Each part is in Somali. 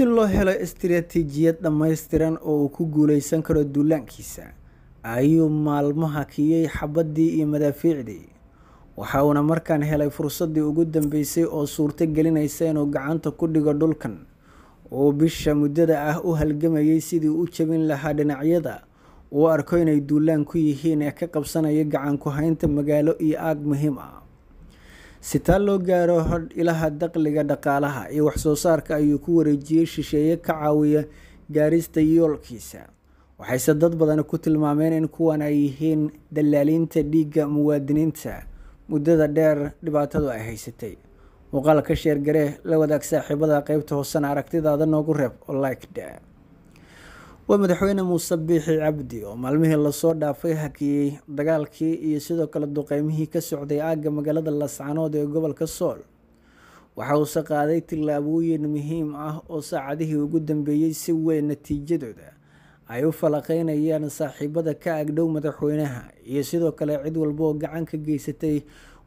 si loo helo istaraatiijiyad dhammaystiran oo uu ku guulaysan karo duulaankiisa ayuu maalmaha kiiyey xabaddii iyo madaafiicdii waxa uuna markaan helay fursaddii ugu dambeysay oo suurto gelinaysa inuu gacanta ku dhigo dhulkan uu bisha muddada ah u halgamayay sidii u jebin lahaa dhinacyada uu arko inay duulaan ku yihiin ee ka qabsanaya gacan ku haynta magaalo iyo aag muhiim ah si taa loo gaaro hodh ilaha dakhliga dhaqaalaha iyo wax-soo-saarka ayuu ku wareejiyey shisheeye ka caawiya gaarista yoolkiisa waxayse dad badan ku tilmaameen in kuwan ay yihiin dallaaliinta dhiigga muwaadiniinta muddada dheer dhibaatadu ay haysatay muuqaalka sheergaree la wadaag saaxiibada qaybta hoosena aragtidaada noogu reeb oo like dhe waa madaxweyne muuse biixi cabdi oo maalmihii lasoo dhaafay hakiyey dagaalkii iyo sidoo kale duqeymihii ka socday aagga magaalada lascanood ee gobolka sool waxa uuse qaaday tillaabooyin muhiim ah oo saacadihii ugu dambeeyey si weyn natiijadooda ay u falaqeynayaan saaxiibada ka agdhow madaxweynaha iyo sidoo kale cid walba oo gacanka geysatay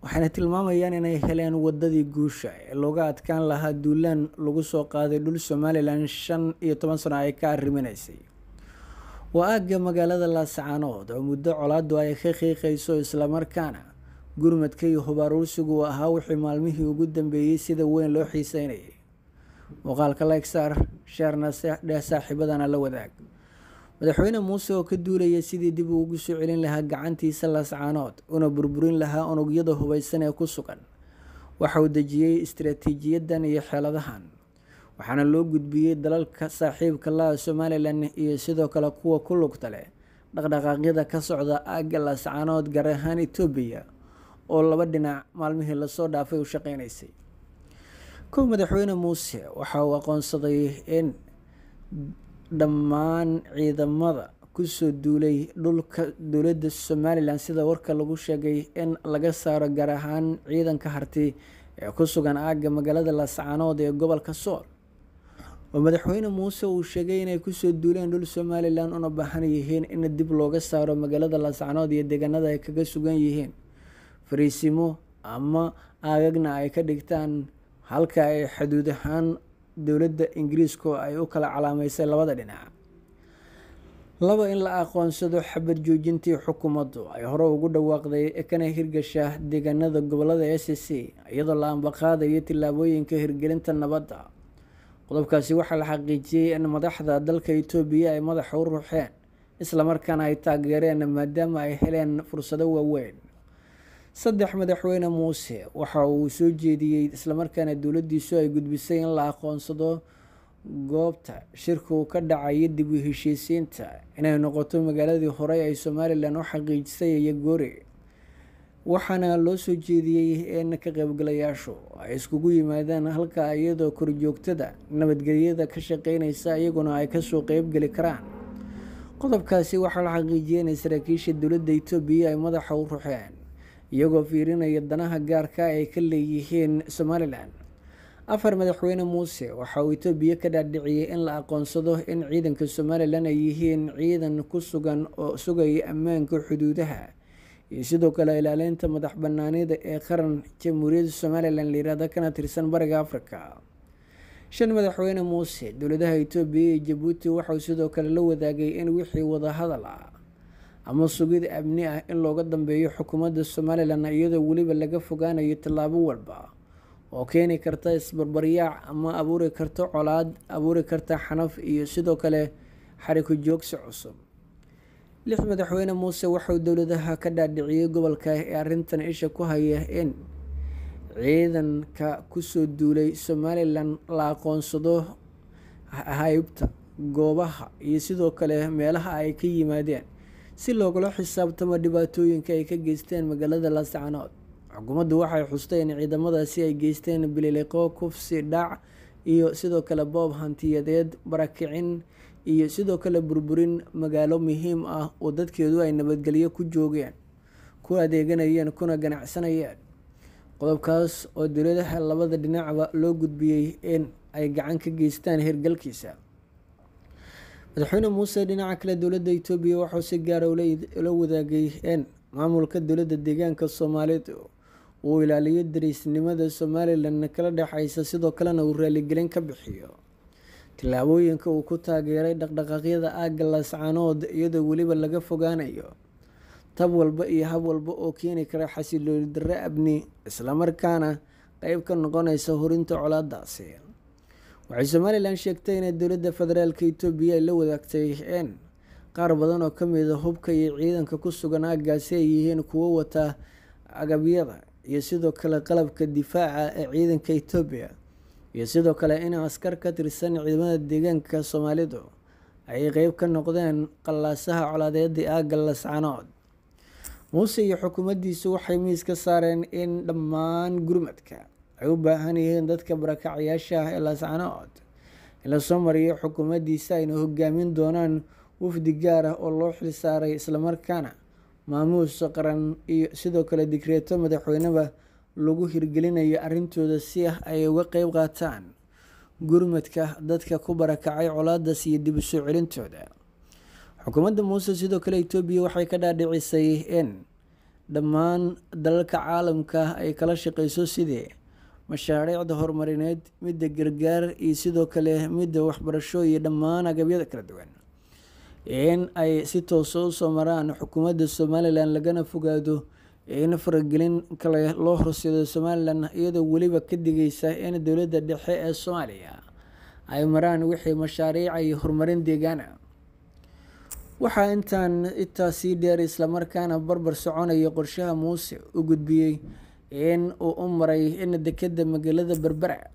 waxayna tilmaamayaan inay heleen wadadii guusha ee looga adkaan lahaa duulaan lagu soo qaaday dhul somalilan shan iyo toban sano ay ka arriminaysay waa aagga magaalada laascaanood oo muddo colaaddu ay ka qiiqayso islamarkaana gurmadka iyo hubaaruursigu ahaa wixii maalmihii ugu dambeeyey sida weyn loo xiiseynayay muuqaalka lykesar sheerna dheh saaxiibadana la wadaag madaxweyne muuse oo ka duulaya sidii dib uu ugu soo celin lahaa gacantiisa laascaanood una burburin lahaa unugyada hubaysan ee ku sugan waxa uu dejiyey istaraatiijiyadan iyo xeeladahan waxaana loo gudbiyey dalalka saaxiibka laha somalilan iyo sidoo kale kuwa ku lugta leh dhaqdhaqaaqyada ka socda aagga laascaanood gaar ahaan etoobiya oo laba dhinac maalmihii lasoo dhaafay u shaqeynaysay kow madaxweyne muuse waxa uu aqoonsaday in dhammaan ciidamada kusoo duulay dhulka dowladda somalilan sida warka lagu sheegay in laga saaro gaar ahaan ciidanka harti ee ku sugan aagga magaalada laascaanood ee gobolka sool oo madaxweyne muuse uu sheegay inay kusoo duuleen dhul somalilan una baahan yihiin in dib looga saaro magaalada laascanood iyo deegaanada ay kaga sugan yihiin fariisimo ama aagagna ay ka dhigtaan halka ay xuduud ahaan dowladda ingiriisku ay u kala calaamaysay labada dhinac laba in la aqoonsado xabad joojintii xukuumaddu ay hore ugu dhawaaqday kana hirgashaa deegaanada gobolada s c iyadoo la ambaqaadayo tillaabooyinka hirgelinta nabadda qodobkaasi waxaa la xaqiijiyey in madaxda dalka etoobiya ay madax u ruuxeen markaana ay taageereen maadaama ay heleen fursado waaweyn saddex madaxweyne muuse waxa uu soo jeediyey islamarkaana dowladdiisu ay gudbisay in la aqoonsado goobta shirku ka dhacaya dib u heshiisiinta inay noqoto magaaladii horey ay somalilan u xaqiijisay iyo goori waxaana loo soo jeediyey in ka qaybgalayaashu ay iskugu yimaadaan halka iyadoo korjoogtada nabadgelyada ka shaqaynaysa iyaguna ay kasoo qeybgeli karaan qodobkaasi waxaa la xaqiijiyey inay saraakiisha dowladda etoobiya ay madaxa u ruxeen iyagoo fiirinaya danaha gaarka ay ka leeyihiin somalilan afar madaxweyne muuse waxa uu itoobiya ka dhaadhiciyey in la aqoonsado in ciidanka somalilan ay yihiin ciidan ku sugan oo sugaya ammaanka xuduudaha iyo sidoo kale ilaalinta madax banaanida ee qaran jamhuuriyadda somalilan la yirahda kana tirsan bariga afrika shan madaxweyne muuse dowladaha itoobiya iyo jabuuti waxau sidoo kale la wadaagay in wixii wadahadal ah ama sugid amni ah in looga dambeeyo xukuumadda somalilan iyadoo weliba laga fogaanayo tallaabo walba oo keeni karta isbarbaryaac ama abuuri karta colaad abuuri karta xanaf iyo sidoo kale xariku joogsi cusub lix madaxweyne muuse waxauu dowladaha ka dhaadhiciyey gobolka ee arrintan isha ku haya in ciidanka kusoo duulay somalilan la aqoonsado haybta goobaha iyo sidoo kale meelaha ay ka yimaadeen si loogula xisaabtamo dhibaatooyinka ay ka geysteen magaalada laascanood xukuumaddu waxay xustay in ciidamadaasi ay geysteen bililiqo kufsi dhac iyo sidoo kale boob hantiyadeed barakicin iyo sidoo kale burburin magaalo muhiim ah oo dadkeedu ay nabadgelyo ku joogeen ku adeeganayeen kuna ganacsanayeen qodobkaas oo dowladaha labada dhinacba loo gudbiyey in ay gacan ka geystaan hirgalkiisa madaxweyne muuse dhinaca kale dowladda etoobiya wuxuu si gaara ah ula wadaagay in maamulka dowladda deegaanka soomaaliyeed uu ilaaliyo dariisnimada somalilan kala dhexeysa sidoo kalena uu raaligelin ka bixiyo tallaabooyinka uu ku taageeray dhaqdhaqaaqyada aagga lascanood iyadoo weliba laga fogaanayo tab walba iyo hab walba oo keeni kara xasilooli darre abni islamarkaana markaana qayb ka noqonaysa hurinta colaadaasi. Waxay Somalilan sheegtay inay dowladda federaalk etoobiya ay la wadaagtay in qaar badan oo ka mid ah hubka iyo ciidanka ku sugan aaggaasi ay yihiin kuwo wataa agabyada iyo sidoo kale qalabka difaaca ee ciidanka etoobiya iyo sidoo kale in askar ka tirsan ciidamada deegaanka soomaalidu ay qeyb ka noqdeen qallaasaha colaadeedii aagga lascanood muuse iyo xukuumaddiisu waxay miis ka saareen in dhammaan gurmadka ay u baahan yihiin dadka barakacayaasha ah ee lascanood in lasoo mariyo xukuumaddiisa ayna hogaamin doonaan wafdi gaar ah oo loo xilsaaray islamarkaana maamuus qaran iyo sidoo kale digreeto madaxweyneba lagu hirgelinayo arrintooda si ah ay uga qayb qaataan gurmadka dadka ku barakacay colaadaas iyo dib u soo celintooda xukuumadda muuse sidoo kale etoobiya waxay ka dhaadhicisay in dhammaan dalalka caalamka ay kala shaqeyso sidii mashaariicda horumarineed midda gargaar iyo sidoo kale midda waxbarasho iyo dhammaan agabyada kala duwan in ay si tooso ah usoo maraan xukuumadda somalilan lagana fogaado in faragelin kale loo horseedo somalilan iyadoo weliba ka digaysa in dowladda dhexe ee soomaaliya ay maraan wixii mashaariica iyo horumarin deegaana waxaa intaan intaasii dheer islamarkaana barbar soconaya qorshaha muuse u gudbiyey in uu u maray in dekedda magaalada berbera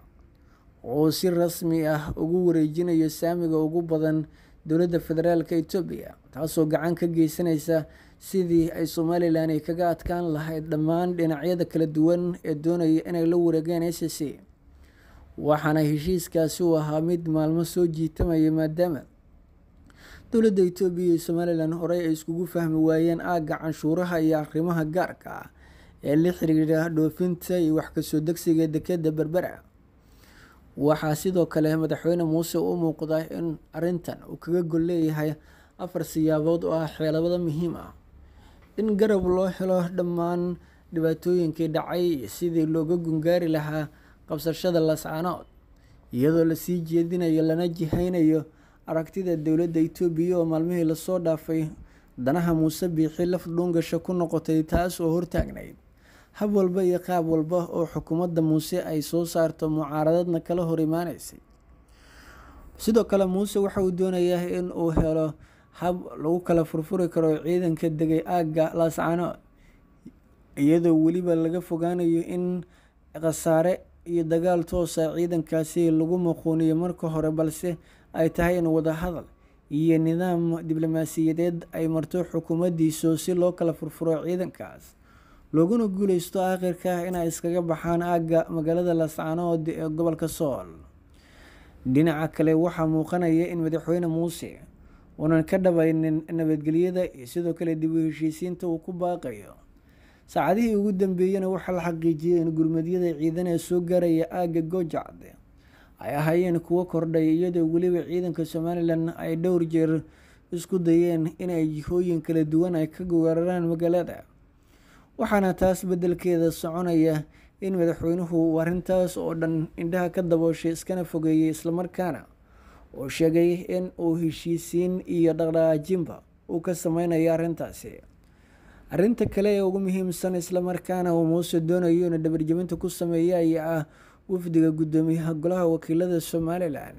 uu si rasmi ah ugu wareejinayo saamiga ugu badan dowladda federaalk etoobiya taasoo gacan ka geysanaysa sidii ay somalilan ay kaga adkaan lahayd dhammaan dhinacyada kala duwan ee doonaya inay la wareegeen s c waxaana heshiiskaasi uu ahaa mid maalmo soo jiitamaya maadaama dowladda etoobiya iyo somalilan horey ay iskugu fahmi waayeen aagga canshuuraha iyo arrimaha gaarka ah ee la xiriira dhoofinta iyo wax kasoo degsiga dekeda berbera waxaa sidoo kale madaxweyne muuse u muuqda in arrintan uu kaga gol leeyahay afar siyaabood oo ah xeelabada muhiim ah in garab loo helo dhammaan dhibaatooyinkii dhacay sidii looga gungaari lahaa qabsashada lascaanood iyadoo lasii jeedinayo lana jihaynayo aragtida dowladda etoobiya oo maalmihii lasoo dhaafay danaha muuse biixi laf dhuungasha ku noqotay taas oo hortaagnayd hab walba iyo qaab walba oo xukuumadda muuse ay soo saarto mucaaradadna kala hor imaanaysay sidoo kale muuse waxa uu doonayaa in uu helo hab lagu kala furfuri karo ciidanka degay aagga laascaano iyadoo weliba laga fogaanayo in khasaare iyo dagaal toosa ah ciidankaasi lagu muquuniyo marka hore balse ay tahay in wadahadal iyo nidaam diblomaasiyadeed ay marto xukuumaddiisu si loo kala furfuro ciidankaas looguna guuleysto aakhirka inay iskaga baxaan aagga magaalada laascanood ee gobolka sool dhinaca kale waxaa muuqanaya in madaxweyne muuse uunan ka dhabaynin nabadgelyada iyo sidoo kale dib u heshiisiinta uu ku baaqayo saacadihii ugu dambeeyena waxaa la xaqiijiyay in gurmadyada ciidanae soo gaaraya aagga goojacde ay ahaayeen kuwo kordhay iyadoo weliba ciidanka somalilan ay dhowr jeer isku dayeen inay jihooyin kala duwan ay ka weeraraan magaalada waxaana taas beddelkeeda soconaya in madaxweynuhu uu arrintaas oo dhan indhaha ka dabooshay iskana fogeeyey islamarkaana oo sheegay in uu heshiisiin iyo dhaqdhaajinba uu ka sameynayo arrintaasi arrinta kale ee ugu muhiimsan islamarkaana uu muuse doonayo ina dhabarjabinta ku sameeya ayaa ah wafdiga guddoomiyaha golaha wakiilada somalilan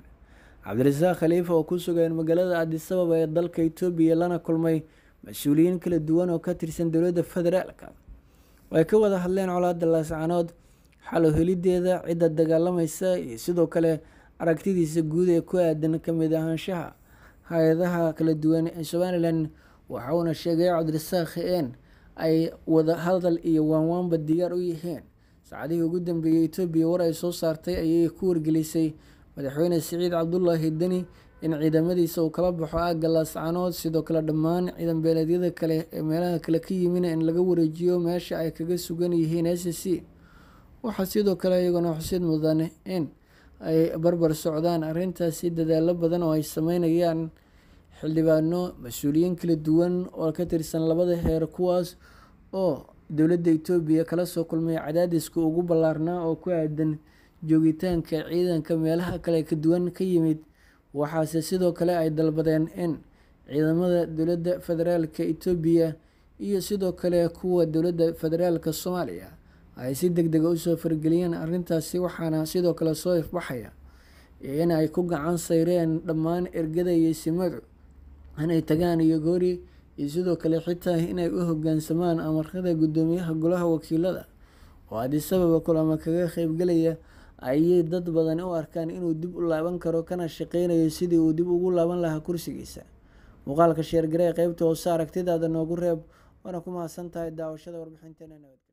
cabdirasaaq khaliifa oo ku sugan magaalada adisababa ee dalka etoobiya lana kulmay mas-uuliyiin kala duwan oo ka tirsan dowladda federaalka ay ka wada hadleen colaada laascanood xalow helideeda cidda dagaalamaysa iyo sidoo kale aragtidiisa guud ee ku aadan ka mid ahaanshaha hay-adaha kala duwan ee somalilan waxauna sheegay cabdirasaakhi een ay wada hadal iyo waanwaanba diyaar u yihiin saacadihii ugu dambeeyey etoobiya war ay soo saartay ayay ku wargelisay madaxweyne siciid cabdulaahi deni in ciidamadiisa uu kala baxo aagga laascanood sidoo kale dhammaan ciidan beeleedyada kale ee meelaha kale ka yimina in laga wareejiyo meesha ay kaga sugan yihiin s c waxaa sidoo kale iyaguna xuseed mudane in ay barbar socdaan arrintaasi dadaallo badan oo ay sameynayaan xildhibaano mas-uuliyiin kala duwan oo ka tirsan labada heer kuwaas oo dowladda itoobiya kala soo kulmay cadaadiska ugu ballaarnaa oo ku aadan joogitaanka ciidanka meelaha kale ka duwan ka yimid waxaase sidoo kale ay dalbadeen in ciidamada dowladda federaalka itoobiya iyo sidoo kale kuwa dowladda federaalka soomaaliya ay si deg dega ah usoo fargeliyeen arrintaasi waxaana sidoo kale soo ifbaxaya in ay ku gacan sayreen dhammaan ergada iyo simadu inay tagaan iyo goori iyo sidoo kale xitaa inay u hogaansamaan amarada guddoomiyaha golaha wakiilada oo haddii sababa kulamo kaga qeybgelaya ayay dad badan u arkaan inuu dib u laaban karo kana shaqeynayo sidii uu dib ugu laaban lahaa kursigiisa muuqaalka sheergaree qeybta hoose aragtidaada noogu reeb waana ku mahadsan tahay daawashada warbixinteena nabad